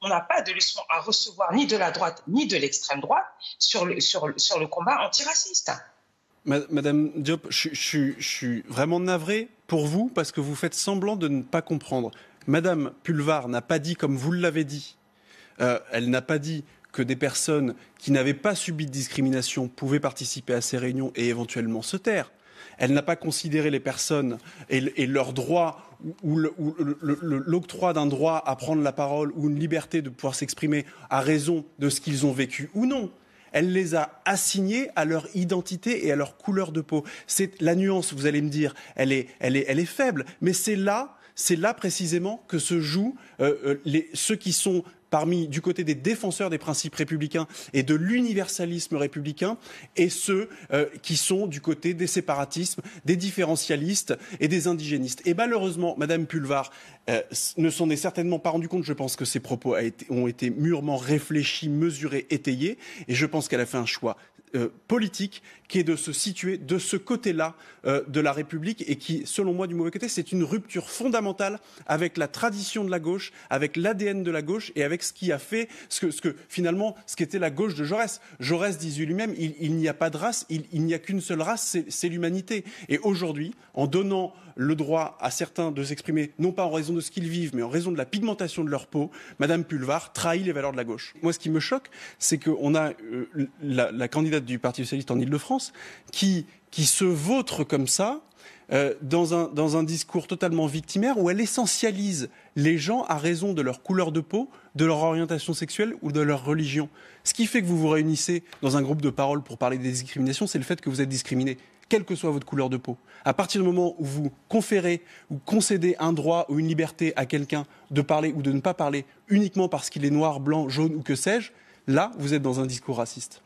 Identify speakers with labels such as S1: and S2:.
S1: on n'a pas de leçon à recevoir ni de la droite ni de l'extrême droite sur le, sur, le combat antiraciste. Madame Diop, je, suis vraiment navré pour vous parce que vous faites semblant de ne pas comprendre. Madame Pulvar n'a pas dit comme vous l'avez dit. Euh, elle n'a pas dit que des personnes qui n'avaient pas subi de discrimination pouvaient participer à ces réunions et éventuellement se taire elle n'a pas considéré les personnes et, leur leurs droits ou l'octroi d'un droit à prendre la parole ou une liberté de pouvoir s'exprimer à raison de ce qu'ils ont vécu ou non. Elle les a assignés à leur identité et à leur couleur de peau. C'est la nuance, vous allez me dire, elle est faible, mais c'est là c'est là précisément que se jouent euh, euh, ceux qui sont parmi du côté des défenseurs des principes républicains et de l'universalisme républicain et ceux euh, qui sont du côté des séparatismes, des différentialistes et des indigénistes. Et malheureusement, Madame Pulvar ne s'en est certainement pas rendue compte. Je pense que ses propos ont été mûrement réfléchis, mesurés, étayés et je pense qu'elle a fait un choix euh, politique qui est de se situer de ce côté-là euh, de la République et qui, selon moi, du mauvais côté, c'est une rupture fondamentale avec la tradition de la gauche, avec l'ADN de la gauche et avec ce qui a fait ce que, ce que finalement, ce qu'était la gauche de Jaurès. Jaurès disait lui-même, il, n'y a pas de race, il, n'y a qu'une seule race, c'est l'humanité. Et aujourd'hui, en donnant le droit à certains de s'exprimer, non pas en raison de ce qu'ils vivent, mais en raison de la pigmentation de leur peau, Madame Pulvar trahit les valeurs de la gauche. Moi, ce qui me choque, c'est qu'on a euh, la, la candidate du Parti socialiste en Ile-de-France, qui, se vautre comme ça euh, dans, un, dans un discours totalement victimaire où elle essentialise les gens à raison de leur couleur de peau, de leur orientation sexuelle ou de leur religion. Ce qui fait que vous vous réunissez dans un groupe de parole pour parler des discriminations, c'est le fait que vous êtes discriminé quelle que soit votre couleur de peau. À partir du moment où vous conférez ou concédez un droit ou une liberté à quelqu'un de parler ou de ne pas parler uniquement parce qu'il est noir, blanc, jaune ou que sais-je, là, vous êtes dans un discours raciste.